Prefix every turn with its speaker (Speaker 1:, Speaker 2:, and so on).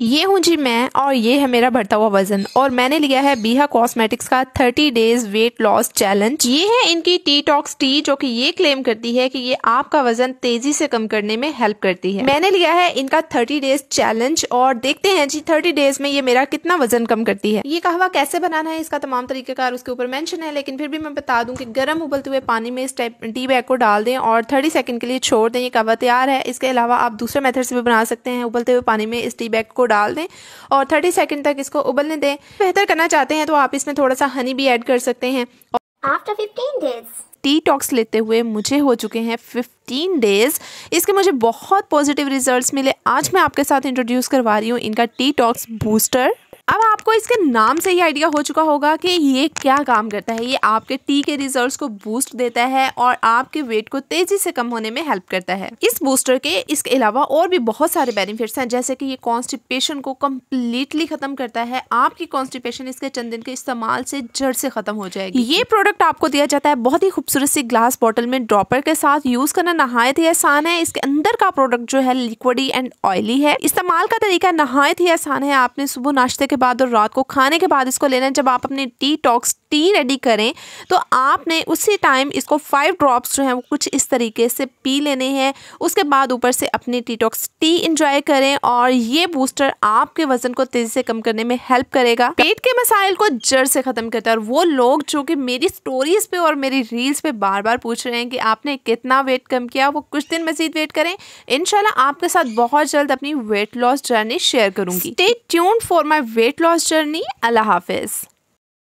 Speaker 1: ये हूँ जी मैं और ये है मेरा बढ़ता हुआ वजन और मैंने लिया है बीहा कॉस्मेटिक्स का 30 डेज वेट लॉस चैलेंज ये है इनकी टी टॉक्स टी जो कि ये क्लेम करती है कि ये आपका वजन तेजी से कम करने में हेल्प करती है मैंने लिया है इनका 30 डेज चैलेंज और देखते हैं जी 30 डेज में ये मेरा कितना वजन कम करती है ये कहवा कैसे बनाना है इसका तमाम तरीकेकार उसके ऊपर मैंशन है लेकिन फिर भी मैं बता दूँ की गर्म उबलते हुए पानी में इस टाइप टी बैग को डाल दें और थर्टी सेकेंड के लिए छोड़ दें ये कहवा तैयार है इसके अलावा आप दूसरे मेथड से भी बना सकते हैं उबलते हुए पानी में इस टी बैग को डाल दें और थर्टी सेकेंड तक इसको उबलने दें बेहतर करना चाहते हैं तो आप इसमें थोड़ा सा हनी भी ऐड कर सकते हैं टी टॉक्स लेते हुए मुझे हो चुके हैं 15 डेज इसके मुझे बहुत पॉजिटिव रिजल्ट्स मिले आज मैं आपके साथ इंट्रोड्यूस करवा रही हूँ इनका टी टॉक्स बूस्टर अब आपको इसके नाम से ही आइडिया हो चुका होगा कि ये क्या काम करता है ये आपके टी के रिजल्ट्स को बूस्ट देता है और आपके वेट को तेजी से कम होने में हेल्प करता है इस बूस्टर के इसके अलावा और भी बहुत सारे बेनिफिट्स हैं जैसे कि ये कॉन्स्टिपेशन को कम्प्लीटली खत्म करता है आपकी कॉन्स्टिपेशन इसके चंद दिन के इस्तेमाल से जड़ से खत्म हो जाएगी ये प्रोडक्ट आपको दिया जाता है बहुत ही खूबसूरत सी ग्लास बॉटल में ड्रॉपर के साथ यूज करना नहायत ही आसान है इसके अंदर का प्रोडक्ट जो है लिक्विडी एंड ऑयली है इस्तेमाल का तरीका नहायत ही आसान है आपने सुबह नाश्ते के बाद और रात को खाने के बाद इसको लेना जब आप अपने टी टॉक्स टी रेडी करें तो आपने उसी टाइम इसको फाइव ड्रॉप्स जो हैं वो कुछ इस तरीके से पी लेने हैं उसके बाद ऊपर से अपने टी टॉक्स टी इंजॉय करें और ये बूस्टर आपके वजन को तेज़ी से कम करने में हेल्प करेगा पेट के मसाइल को जड़ से ख़त्म करता है और वो लोग जो कि मेरी स्टोरीज़ पे और मेरी रील्स पे बार बार पूछ रहे हैं कि आपने कितना वेट कम किया वो कुछ दिन मजीद वेट करें इनशाला आपके साथ बहुत जल्द अपनी वेट लॉस जर्नी शेयर करूंगी stay tuned for my weight weight loss journey. Allah Hafiz.